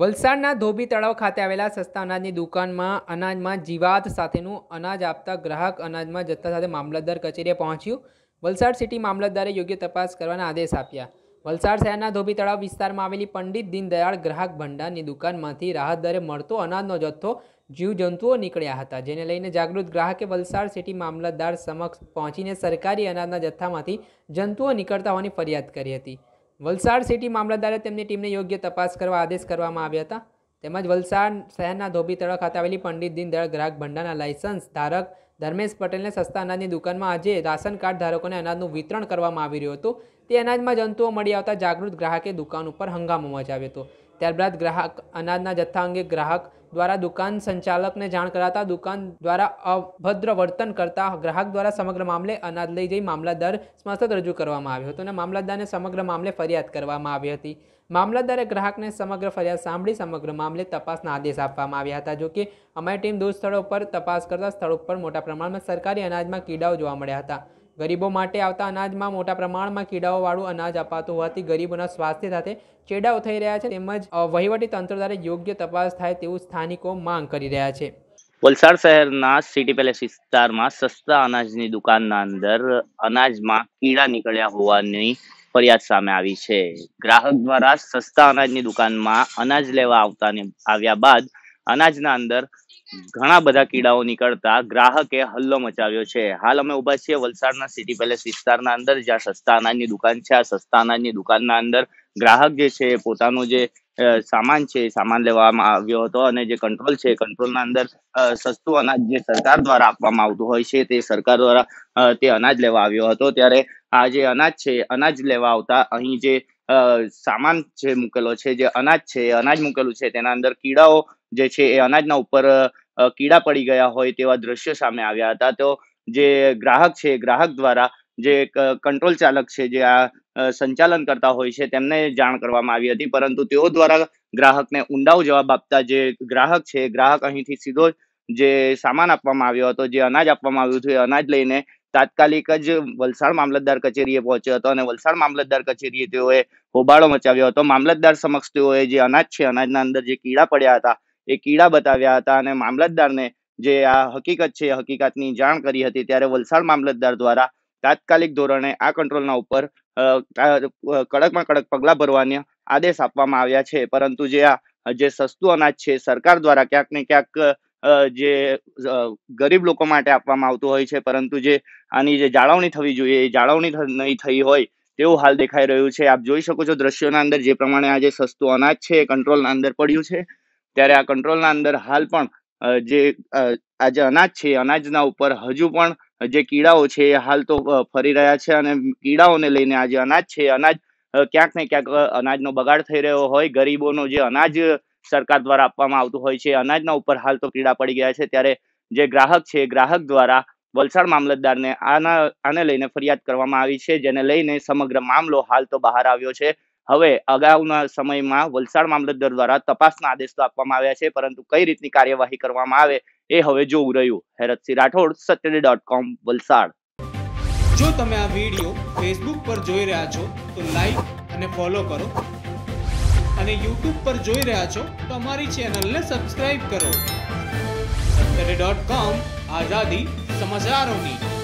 વલસાડના ધોબી તળાવ ખાતે આવેલા સસ્તા અનાજની દુકાનમાં અનાજમાં જીવાત સાથેનું અનાજ આપતા ગ્રાહક અનાજમાં જથ્થા સાથે મામલતદાર કચેરીએ પહોંચ્યું વલસાડ સિટી મામલતદારે યોગ્ય તપાસ કરવાના આદેશ આપ્યા વલસાડ શહેરના ધોબી તળાવ વિસ્તારમાં આવેલી પંડિત દીનદયાળ ગ્રાહક ભંડારની દુકાનમાંથી રાહત દરે મળતો અનાજનો જથ્થો જીવજંતુઓ નીકળ્યા હતા જેને લઈને જાગૃત ગ્રાહકે વલસાડ સિટી મામલતદાર સમક્ષ પહોંચીને સરકારી અનાજના જથ્થામાંથી જંતુઓ નીકળતા હોવાની ફરિયાદ કરી હતી વલસાડ સિટી મામલતદારે તેમની ટીમને યોગ્ય તપાસ કરવા આદેશ કરવામાં આવ્યા હતા તેમજ વલસાડ શહેરના ધોબીતળા ખાતે આવેલી પંડિત દીનદયાળ ગ્રાહક ભંડારના લાયસન્સ ધારક ધર્મેશ પટેલને સસ્તા અનાજની દુકાનમાં આજે રાશન કાર્ડ ધારકોને અનાજનું વિતરણ કરવામાં આવી રહ્યું હતું તે અનાજમાં જંતુઓ મળી આવતા જાગૃત ગ્રાહકે દુકાન ઉપર હંગામો મચાવ્યો હતો ત્યારબાદ ગ્રાહક અનાજના જથ્થા અંગે ગ્રાહક દ્વારા દુકાન સંચાલકને જાણ કરાતા દુકાન દ્વારા અભદ્ર વર્તન કરતા ગ્રાહક દ્વારા સમગ્ર મામલે અનાજ લઈ જઈ મામલતદાર સમસ્ત રજૂ કરવામાં આવ્યો હતો અને મામલતદારને સમગ્ર મામલે ફરિયાદ કરવામાં આવી હતી મામલતદારે ગ્રાહકને સમગ્ર ફરિયાદ સાંભળી સમગ્ર મામલે તપાસના આદેશ આપવામાં આવ્યા હતા જો કે અમારી ટીમ દૂર સ્થળો પર તપાસ કરતા સ્થળ ઉપર મોટા પ્રમાણમાં સરકારી અનાજમાં કીડાઓ જોવા મળ્યા હતા ગરીબો માટે આવતા અનાજમાં મોટા પ્રમાણમાં કીડાઓવાળું અનાજ અપાતું હોવાથી ગરીબોના સ્વાસ્થ્ય સાથે ચેડાઓ થઈ રહ્યા છે તેમજ વહીવટી દ્વારા યોગ્ય તપાસ થાય તેવું સ્થાનિકો માંગ કરી રહ્યા છે વલસાડ શહેરના સિટી પેલેસ વિસ્તારમાં સસ્તા અનાજની દુકાનના અંદર અનાજમાં કીડા નીકળ્યા હોવાની ફરિયાદ સામે આવી છે ગ્રાહક દ્વારા સસ્તા અનાજની દુકાનમાં અનાજ લેવા આવતા આવ્યા બાદ અનાજના અંદર ઘણા બધા કીડાઓ નીકળતા ગ્રાહકે હલ્લો મચાવ્યો છે હાલ અમે ઉભા છીએ વલસાડના સિટી પેલેસ વિસ્તારના અંદર જ્યાં સસ્તા અનાજની દુકાન છે આ સસ્તા અનાજની દુકાનના અંદર ગ્રાહક જે છે પોતાનો જે સામાન છે સામાન લેવામાં આવ્યો હતો અને જે કંટ્રોલ છે કંટ્રોલના અંદર સસ્તું અનાજ જે સરકાર દ્વારા આપવામાં આવતું હોય છે તે સરકાર દ્વારા તે અનાજ લેવા આવ્યો હતો ત્યારે આ જે અનાજ છે અનાજ લેવા આવતા અહીં જે સામાન જે મૂકેલો છે જે અનાજ છે અનાજ મૂકેલું છે તેના અંદર કીડાઓ જે છે એ અનાજના ઉપર કીડા પડી ગયા હોય તેવા દ્રશ્યો સામે આવ્યા હતા તો જે ગ્રાહક છે ગ્રાહક દ્વારા જે કંટ્રોલ ચાલક છે જે આ સંચાલન કરતા હોય છે તેમને જાણ કરવામાં આવી હતી પરંતુ તેઓ દ્વારા ગ્રાહકને ઊંડાવ જવાબ આપતા જે ગ્રાહક છે ગ્રાહક અહીંથી સીધો જે સામાન આપવામાં આવ્યો હતો જે અનાજ આપવામાં આવ્યું હતું એ અનાજ લઈને તાત્કાલિક જ વલસાડ મામલતદાર કચેરીએ પહોંચ્યો હતો અને વલસાડ મામલતદાર કચેરીએ તેઓએ હોબાળો મચાવ્યો હતો મામલતદાર સમક્ષ તેઓએ જે અનાજ છે અનાજના અંદર જે કીડા પડ્યા હતા એ કીડા બતાવ્યા હતા અને મામલતદારને જે આ હકીકત છે હકીકતની જાણ કરી હતી ત્યારે વલસાડ મામલતદાર દ્વારા તાત્કાલિક ધોરણે આ કંટ્રોલના ઉપર કડકમાં કડક પગલાં ભરવાના આદેશ આપવામાં આવ્યા છે પરંતુ જે આ જે સસ્તું અનાજ છે સરકાર દ્વારા ક્યાંક ને ક્યાંક જે ગરીબ લોકો માટે આપવામાં આવતું હોય છે પરંતુ જે આની જે જાળવણી થવી જોઈએ એ જાળવણી નહીં થઈ હોય તેવું હાલ દેખાઈ રહ્યું છે આપ જોઈ શકો છો દ્રશ્યોના અંદર જે પ્રમાણે આ જે સસ્તું અનાજ છે એ કંટ્રોલના અંદર પડ્યું છે ત્યારે આ કંટ્રોલના અંદર હાલ પણ જે આજે અનાજ છે અનાજના ઉપર હજુ પણ જે કીડાઓ છે એ હાલ તો ફરી રહ્યા છે અને કીડાઓને લઈને આજે અનાજ છે અનાજ ક્યાંક ને ક્યાંક અનાજનો બગાડ થઈ રહ્યો હોય ગરીબોનો જે અનાજ સરકાર દ્વારા આપવામાં આવતું હોય છે અનાજના ઉપર હાલ તો કીડા પડી ગયા છે ત્યારે જે ગ્રાહક છે ગ્રાહક દ્વારા વલસાડ મામલતદારને આના આને લઈને ફરિયાદ કરવામાં આવી છે જેને લઈને સમગ્ર મામલો હાલ તો બહાર આવ્યો છે હવે અગાઉના સમયમાં વલસાડ મામલતદાર દ્વારા તપાસના આદેશ તો આપવામાં આવ્યા છે પરંતુ કઈ રીતની કાર્યવાહી કરવામાં આવે એ હવે જોવું રહ્યું હેરતસિંહ રાઠોડ સત્યડે ડોટ કોમ વલસાડ જો તમે આ વિડીયો ફેસબુક પર જોઈ રહ્યા છો તો લાઈક અને ફોલો કરો અને યુટ્યુબ પર જોઈ રહ્યા છો તો અમારી ચેનલને સબસ્ક્રાઇબ કરો સત્તરે ડોટ કોમ આઝાદી સમાચારોની